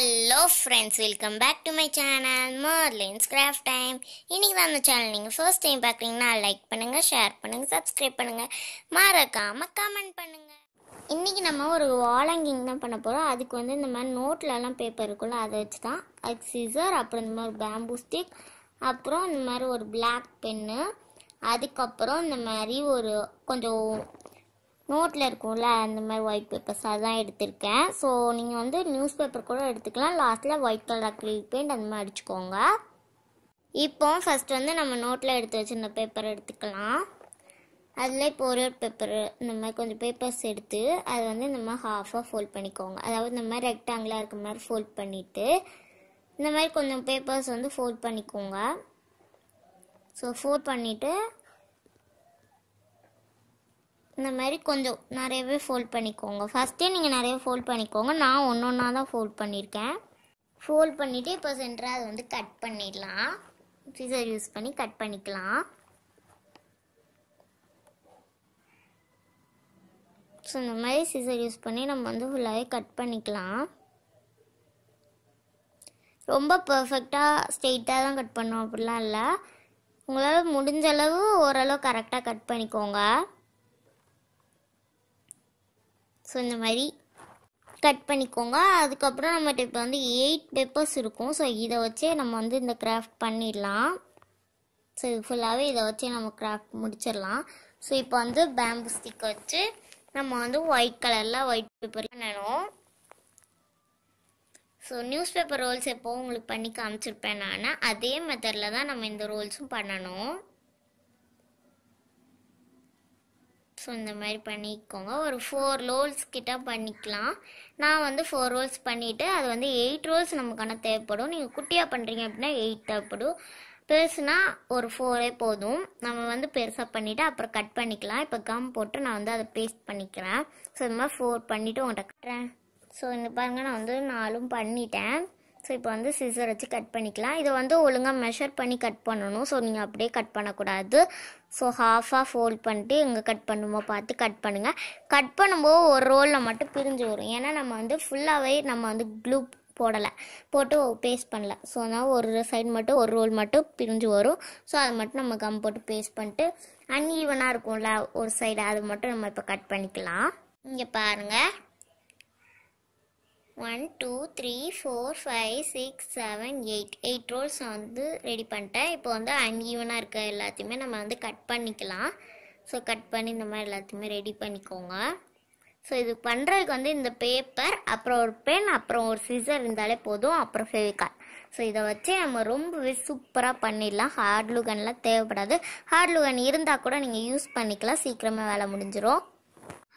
hello friends welcome back to my channel Marlin's craft time இன்றைக்கி தான் அந்த channel நீங்கள் ஃபர்ஸ்ட் டைம் பார்க்குறீங்கன்னா லைக் பண்ணுங்கள் ஷேர் பண்ணுங்கள் சப்ஸ்கிரைப் பண்ணுங்கள் மறக்காமல் கமெண்ட் பண்ணுங்கள் இன்றைக்கி நம்ம ஒரு வாலங்கிங் தான் பண்ண போகிறோம் அதுக்கு வந்து இந்த மாதிரி நோட்லலாம் பேப்பர் இருக்குல்ல அதை வச்சு தான் அதுக்கு சிசர் அப்புறம் இந்த மாதிரி பேம்பு ஸ்டிக் அப்புறம் இந்த மாதிரி ஒரு பிளாக் பென்னு அதுக்கப்புறம் இந்த மாதிரி ஒரு கொஞ்சம் நோட்டில் இருக்கும்ல அந்த மாதிரி ஒயிட் பேப்பர்ஸ் அதான் எடுத்திருக்கேன் ஸோ நீங்கள் வந்து நியூஸ் பேப்பர் கூட எடுத்துக்கலாம் லாஸ்ட்டில் ஒயிட் கலர் அக்ரிலிக் பெயிண்ட் அந்த மாதிரி அடிச்சுக்கோங்க இப்போ ஃபஸ்ட் வந்து நம்ம நோட்டில் எடுத்து வச்சுருந்த பேப்பர் எடுத்துக்கலாம் அதில் இப்போ ஒரு ஒரு பேப்பர் இந்த மாதிரி கொஞ்சம் பேப்பர்ஸ் எடுத்து அதை வந்து இந்த மாதிரி ஹாஃபாக ஃபோல்ட் பண்ணிக்கோங்க அதாவது இந்த மாதிரி ரெக்டாங்கிளாக இருக்க மாதிரி ஃபோல்ட் பண்ணிவிட்டு இந்த மாதிரி கொஞ்சம் பேப்பர்ஸ் வந்து ஃபோல்ட் பண்ணிக்கோங்க ஸோ ஃபோல்ட் பண்ணிவிட்டு இந்த மாதிரி கொஞ்சம் நிறையவே ஃபோல்ட் பண்ணிக்கோங்க ஃபஸ்ட்டே நீங்கள் நிறைய ஃபோல்ட் பண்ணிக்கோங்க நான் ஒன்று ஒன்றா தான் ஃபோல்ட் பண்ணியிருக்கேன் ஃபோல்ட் பண்ணிவிட்டு இப்போ சென்டராக அதை வந்து கட் பண்ணிடலாம் சிசர் யூஸ் பண்ணி கட் பண்ணிக்கலாம் ஸோ இந்த மாதிரி சிசர் யூஸ் பண்ணி நம்ம வந்து ஃபுல்லாகவே கட் பண்ணிக்கலாம் ரொம்ப பர்ஃபெக்டாக ஸ்ட்ரெயிட்டாக தான் கட் பண்ணோம் அப்படிலாம் இல்லை உங்களால் முடிஞ்ச அளவு ஓரளவு கரெக்டாக கட் பண்ணிக்கோங்க ஸோ இந்த மாதிரி கட் பண்ணிக்கோங்க அதுக்கப்புறம் நம்மகிட்ட இப்போ வந்து எயிட் பேப்பர்ஸ் இருக்கும் ஸோ இதை வச்சே நம்ம வந்து இந்த கிராஃப்ட் பண்ணிடலாம் ஸோ இது ஃபுல்லாகவே இதை வச்சே நம்ம கிராஃப்ட் முடிச்சிடலாம் ஸோ இப்போ வந்து பேம்பு ஸ்டிக் வச்சு நம்ம வந்து ஒயிட் கலரில் ஒயிட் பேப்பர் பண்ணணும் ஸோ நியூஸ் பேப்பர் ரோல்ஸ் எப்போவும் உங்களுக்கு பண்ணி காமிச்சிருப்பேன் நான் அதே மெத்தடில் தான் நம்ம இந்த ரோல்ஸும் பண்ணணும் ஸோ இந்த மாதிரி பண்ணிக்கோங்க ஒரு ஃபோர் ரோல்ஸ் கிட்ட பண்ணிக்கலாம் நான் வந்து ஃபோர் ரோல்ஸ் பண்ணிவிட்டு அது வந்து எயிட் ரோல்ஸ் நமக்கான தேவைப்படும் நீங்கள் குட்டியாக பண்ணுறீங்க அப்படின்னா எயிட் தேவைப்படும் பெருசுனா ஒரு ஃபோரே போதும் நம்ம வந்து பெருசாக பண்ணிவிட்டு அப்புறம் கட் பண்ணிக்கலாம் இப்போ கம் போட்டு நான் வந்து அதை பேஸ்ட் பண்ணிக்கிறேன் ஸோ இந்த மாதிரி ஃபோர் பண்ணிவிட்டு உங்கள்கிட்ட கட்டுறேன் ஸோ இந்த பாருங்கள் நான் வந்து நாலும் பண்ணிட்டேன் ஸோ இப்போ வந்து சிசர் வச்சு கட் பண்ணிக்கலாம் இதை வந்து ஒழுங்காக மெஷர் பண்ணி கட் பண்ணணும் ஸோ நீங்கள் அப்படியே கட் பண்ணக்கூடாது ஸோ ஹாஃபாக ஃபோல்ட் பண்ணிட்டு எங்கே கட் பண்ணுமோ பார்த்து கட் பண்ணுங்கள் கட் பண்ணும்போது ஒரு ரோலில் மட்டும் பிரிஞ்சு வரும் ஏன்னா நம்ம வந்து ஃபுல்லாகவே நம்ம வந்து க்ளூ போடலை போட்டு பேஸ்ட் பண்ணல ஸோ அதனால் ஒரு சைடு மட்டும் ஒரு ரோல் மட்டும் பிரிஞ்சு வரும் ஸோ அதை மட்டும் நம்ம கம் போட்டு பேஸ்ட் பண்ணிட்டு அன்ஈவனாக இருக்கும்ல ஒரு சைடு அது மட்டும் நம்ம இப்போ கட் பண்ணிக்கலாம் இங்கே பாருங்கள் one two three four five six seven eight eight rolls வந்து ரெடி பண்ணிட்டேன் இப்போ வந்து அன்ஈவனாக இருக்க எல்லாத்தையுமே நம்ம வந்து கட் பண்ணிக்கலாம் ஸோ கட் பண்ணி இந்த மாதிரி எல்லாத்தையுமே ரெடி பண்ணிக்கோங்க ஸோ இது பண்ணுறதுக்கு வந்து இந்த பேப்பர் அப்புறம் ஒரு பென் அப்புறம் ஒரு சிசர் இருந்தாலே போதும் அப்புறம் ஃபெவிகால் ஸோ இதை வச்சு நம்ம ரொம்பவே சூப்பராக பண்ணிடலாம் ஹார்ட் லூகன்லாம் தேவைப்படாது ஹார்ட் லூகன் இருந்தால் கூட நீங்கள் யூஸ் பண்ணிக்கலாம் சீக்கிரமாக வேலை முடிஞ்சிடும்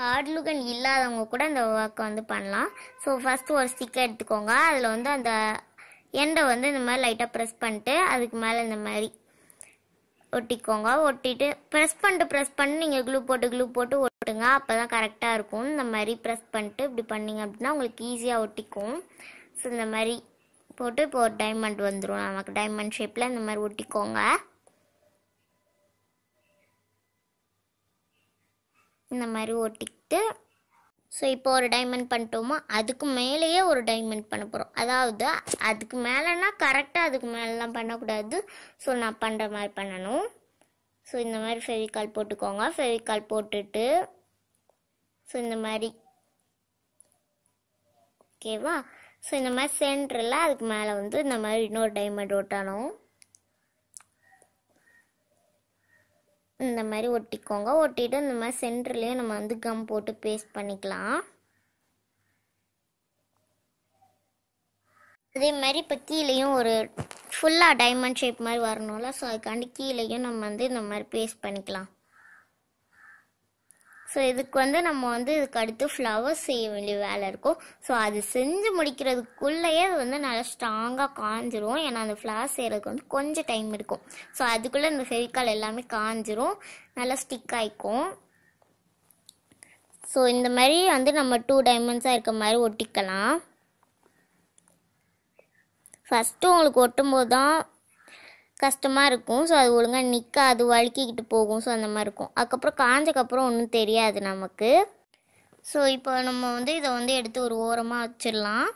ஹார்ட் லுகன் இல்லாதவங்க கூட அந்த ஒர்க்கை வந்து பண்ணலாம் ஸோ ஃபஸ்ட்டு ஒரு ஸ்டிக்கை எடுத்துக்கோங்க அதில் வந்து அந்த எண்டை வந்து இந்த மாதிரி லைட்டாக ப்ரெஸ் பண்ணிட்டு அதுக்கு மேலே இந்த மாதிரி ஒட்டிக்கோங்க ஒட்டிட்டு ப்ரெஸ் பண்ணிட்டு ப்ரெஸ் பண்ணி நீங்கள் க்ளூ போட்டு க்ளூ போட்டு ஒட்டுங்க அப்போ தான் கரெக்டாக இருக்கும் இந்த மாதிரி ப்ரெஸ் பண்ணிட்டு இப்படி பண்ணிங்க அப்படின்னா உங்களுக்கு ஈஸியாக ஒட்டிக்கும் ஸோ இந்த மாதிரி போட்டு இப்போ ஒரு டைமண்ட் வந்துடும் நமக்கு டைமண்ட் ஷேப்பில் இந்த மாதிரி ஒட்டிக்கோங்க இந்த மாதிரி ஒட்டிக்கிட்டு ஸோ இப்போ ஒரு டைமண்ட் பண்ணிட்டோமோ அதுக்கு மேலேயே ஒரு டைமண்ட் பண்ண போகிறோம் அதாவது அதுக்கு மேலேனா கரெக்டாக அதுக்கு மேலெலாம் பண்ணக்கூடாது ஸோ நான் பண்ணுற மாதிரி பண்ணணும் ஸோ இந்த மாதிரி ஃபெவிகால் போட்டுக்கோங்க ஃபெவிகால் போட்டுட்டு ஸோ இந்த மாதிரி ஓகேவா ஸோ இந்த மாதிரி சென்டரில் அதுக்கு மேலே வந்து இந்த மாதிரி இன்னொரு டைமண்ட் ஒட்டணும் இந்த மாதிரி ஒட்டிக்கோங்க ஒட்டிட்டு இந்த மாதிரி சென்டர்லேயே நம்ம வந்து கம் போட்டு பேஸ்ட் பண்ணிக்கலாம் அதே மாதிரி இப்போ கீழேயும் ஒரு ஃபுல்லாக டைமண்ட் ஷேப் மாதிரி வரணும்ல ஸோ அதுக்காண்டி கீழேயும் நம்ம வந்து இந்த மாதிரி பேஸ்ட் பண்ணிக்கலாம் ஸோ இதுக்கு வந்து நம்ம வந்து இதுக்கு அடுத்து ஃப்ளவர்ஸ் செய்ய வேண்டிய வேலை இருக்கும் ஸோ அது செஞ்சு முடிக்கிறதுக்குள்ளேயே அது வந்து நல்லா ஸ்ட்ராங்காக காஞ்சிரும் ஏன்னா அந்த ஃப்ளவர்ஸ் செய்கிறதுக்கு வந்து கொஞ்சம் டைம் இருக்கும் ஸோ அதுக்குள்ளே இந்த ஃபெவிக்கால் எல்லாமே காஞ்சிரும் நல்லா ஸ்டிக் ஆகிக்கும் ஸோ இந்த மாதிரி வந்து நம்ம டூ டைமண்ட்ஸாக இருக்க மாதிரி ஒட்டிக்கலாம் ஃபஸ்ட்டு உங்களுக்கு ஒட்டும் போது தான் கஷ்டமாக இருக்கும் ஸோ அது ஒழுங்காக நிற்க அது வழுக்கிக்கிட்டு போகும் ஸோ அந்த மாதிரி இருக்கும் அதுக்கப்புறம் காஞ்சக்கப்புறம் ஒன்றும் தெரியாது நமக்கு ஸோ இப்போ நம்ம வந்து இதை வந்து எடுத்து ஒரு ஓரமாக வச்சிடலாம்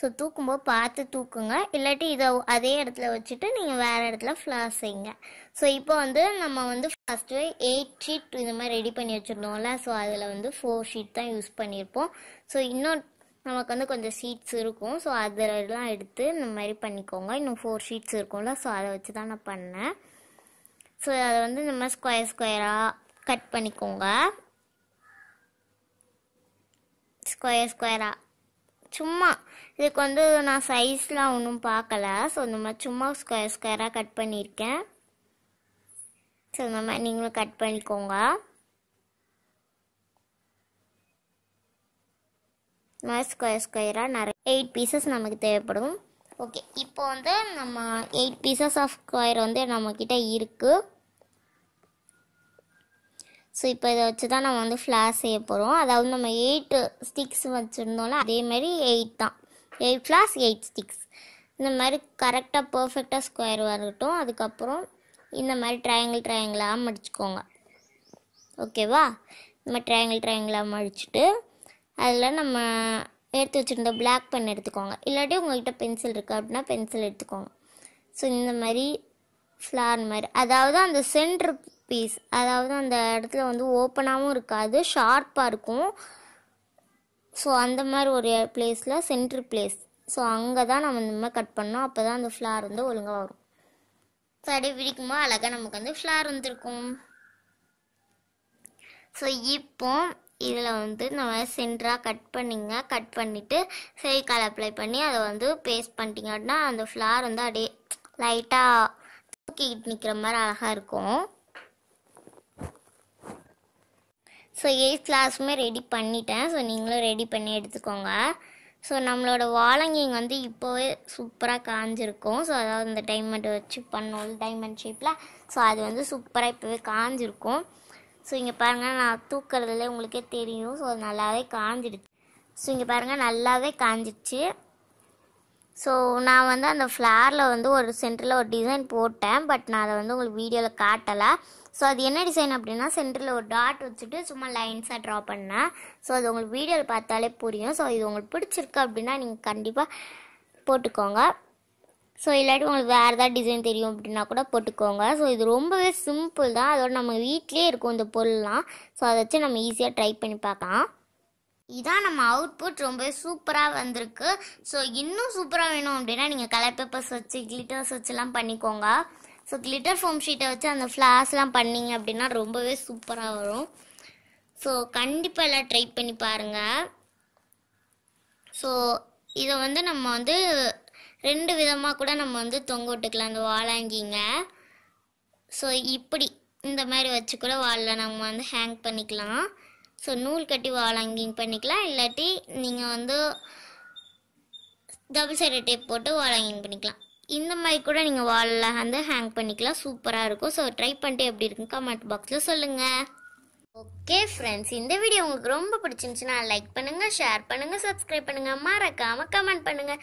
ஸோ தூக்கும்போது பார்த்து தூக்குங்க இல்லாட்டி இதை அதே இடத்துல வச்சுட்டு நீங்கள் வேறு இடத்துல ஃப்ளாஸ் செய்யுங்க ஸோ இப்போ வந்து நம்ம வந்து ஃபஸ்ட்டு எயிட் ஷீட் இந்த மாதிரி ரெடி பண்ணி வச்சுருந்தோம்ல ஸோ அதில் வந்து ஃபோர் ஷீட் தான் யூஸ் பண்ணியிருப்போம் ஸோ இன்னும் நமக்கு வந்து கொஞ்சம் ஷீட்ஸ் இருக்கும் ஸோ அதெல்லாம் எடுத்து இந்த மாதிரி பண்ணிக்கோங்க இன்னும் ஃபோர் ஷீட்ஸ் இருக்கும்ல ஸோ அதை வச்சு தான் நான் பண்ணேன் ஸோ அதை வந்து இந்த மாதிரி ஸ்கொயர் ஸ்கொயராக கட் பண்ணிக்கோங்க ஸ்கொயர் ஸ்கொயராக சும்மா இதுக்கு வந்து நான் சைஸ்லாம் ஒன்றும் பார்க்கல ஸோ இந்த மாதிரி சும்மா ஸ்கொயர் ஸ்கொயராக கட் பண்ணியிருக்கேன் ஸோ இந்த மாதிரி நீங்களும் கட் பண்ணிக்கோங்க மாதிரி ஸ்கொயர் ஸ்கொயராக நிறைய எயிட் பீசஸ் நமக்கு தேவைப்படும் ஓகே இப்போ வந்து நம்ம எயிட் பீசஸ் ஆஃப் ஸ்கொயர் வந்து நம்மக்கிட்ட இருக்குது ஸோ இப்போ இதை வச்சு தான் நம்ம வந்து ஃப்ளாஷ் செய்ய போகிறோம் அதாவது நம்ம எயிட்டு ஸ்டிக்ஸ் வச்சுருந்தோம்ல அதேமாரி எயிட் தான் எயிட் ஃப்ளாஷ் எயிட் ஸ்டிக்ஸ் இந்த மாதிரி கரெக்டாக பர்ஃபெக்டாக ஸ்கொயர் வரட்டும் அதுக்கப்புறம் இந்த மாதிரி ட்ரையாங்கிள் ட்ரையாங்கிளாக மடிச்சுக்கோங்க ஓகேவா இந்த மாதிரி ட்ரையாங்கிள் ட்ரையாங்கிளாக மடிச்சுட்டு அதில் நம்ம எடுத்து வச்சுருந்த பிளாக் பென் எடுத்துக்கோங்க இல்லாட்டி உங்கள்கிட்ட பென்சில் இருக்குது அப்படின்னா பென்சில் எடுத்துக்கோங்க ஸோ இந்த மாதிரி ஃப்ளார் மாதிரி அதாவது அந்த சென்ட்ரு பீஸ் அதாவது அந்த இடத்துல வந்து ஓப்பனாகவும் இருக்காது ஷார்ப்பாக இருக்கும் ஸோ அந்த மாதிரி ஒரு பிளேஸில் சென்ட்ரு பிளேஸ் ஸோ அங்கே தான் நம்ம இந்த மாதிரி கட் பண்ணோம் அப்போ தான் அந்த ஃப்ளார் வந்து ஒழுங்காக வரும் ஸோ அப்படியே பிடிக்குமோ அழகாக நமக்கு வந்து ஃப்ளார் வந்துருக்கும் ஸோ இப்போ இதில் வந்து நம்ம சென்டராக கட் பண்ணிங்க கட் பண்ணிவிட்டு செரிக்கால் அப்ளை பண்ணி அதை வந்து பேஸ்ட் பண்ணிட்டீங்க அப்படின்னா அந்த ஃப்ளார் வந்து அப்படியே லைட்டாக தூக்கிக்கிட்டு நிற்கிற மாதிரி அழகாக இருக்கும் ஸோ எய்த் கிளாஸுமே ரெடி பண்ணிட்டேன் ஸோ நீங்களும் ரெடி பண்ணி எடுத்துக்கோங்க ஸோ நம்மளோட வாழங்கிங் வந்து இப்போவே சூப்பராக காஞ்சிருக்கும் ஸோ அதாவது இந்த டைமண்ட் வச்சு பண்ணோம் டைமண்ட் ஷேப்பில் ஸோ அது வந்து சூப்பராக இப்போவே காஞ்சிருக்கும் ஸோ இங்கே பாருங்கள் நான் தூக்கிறதுல உங்களுக்கே தெரியும் ஸோ நல்லாவே காஞ்சிடுச்சு ஸோ இங்கே பாருங்கள் நல்லாவே காஞ்சிடுச்சு ஸோ நான் வந்து அந்த ஃப்ளாரில் வந்து ஒரு சென்டரில் ஒரு டிசைன் போட்டேன் பட் நான் அதை வந்து உங்களுக்கு வீடியோவில் காட்டலை ஸோ அது என்ன டிசைன் அப்படின்னா சென்டரில் ஒரு டாட் வச்சுட்டு சும்மா லைன்ஸாக ட்ரா பண்ணேன் ஸோ அது உங்களுக்கு வீடியோவில் பார்த்தாலே புரியும் ஸோ இது உங்களுக்கு பிடிச்சிருக்கு அப்படின்னா நீங்கள் கண்டிப்பாக போட்டுக்கோங்க ஸோ இல்லாட்டி உங்களுக்கு வேறு ஏதாவது டிசைன் தெரியும் அப்படின்னா கூட போட்டுக்கோங்க ஸோ இது ரொம்பவே சிம்பிள் தான் அதோட நம்ம வீட்லேயே இருக்கும் இந்த பொருள்லாம் ஸோ அதை வச்சு நம்ம ஈஸியாக ட்ரை பண்ணி பார்க்கலாம் இதான் நம்ம அவுட்புட் ரொம்ப சூப்பராக வந்திருக்கு ஸோ இன்னும் சூப்பராக வேணும் அப்படின்னா நீங்கள் கலர் பேப்பர்ஸ் வச்சு கிளிட்டர்ஸ் வச்சுலாம் பண்ணிக்கோங்க ஸோ கிளிட்டர் ஃபோம் ஷீட்டை வச்சு அந்த ஃப்ளாஸ்லாம் பண்ணிங்க அப்படின்னா ரொம்பவே சூப்பராக வரும் ஸோ கண்டிப்பாக எல்லாம் ட்ரை பண்ணி பாருங்கள் ஸோ இதை வந்து நம்ம வந்து ரெண்டு விதமாக கூட நம்ம வந்து தொங்க விட்டுக்கலாம் அந்த வாழாங்கிங்க ஸோ இப்படி இந்த மாதிரி வச்சு கூட வாழில் நம்ம வந்து ஹேங் பண்ணிக்கலாம் ஸோ நூல் கட்டி வாழாங்கிங் பண்ணிக்கலாம் இல்லாட்டி நீங்கள் வந்து டபுள் சைடு டேப் போட்டு வாழாங்கிங் பண்ணிக்கலாம் இந்த மாதிரி கூட நீங்கள் வாலில் வந்து ஹேங் பண்ணிக்கலாம் சூப்பராக இருக்கும் ஸோ ட்ரை பண்ணிட்டு எப்படி இருக்கும் கமெண்ட் பாக்ஸில் சொல்லுங்கள் ஓகே ஃப்ரெண்ட்ஸ் இந்த வீடியோ உங்களுக்கு ரொம்ப பிடிச்சிருந்துச்சுன்னா லைக் பண்ணுங்கள் ஷேர் பண்ணுங்கள் சப்ஸ்கிரைப் பண்ணுங்கள் மறக்காமல் கமெண்ட் பண்ணுங்கள்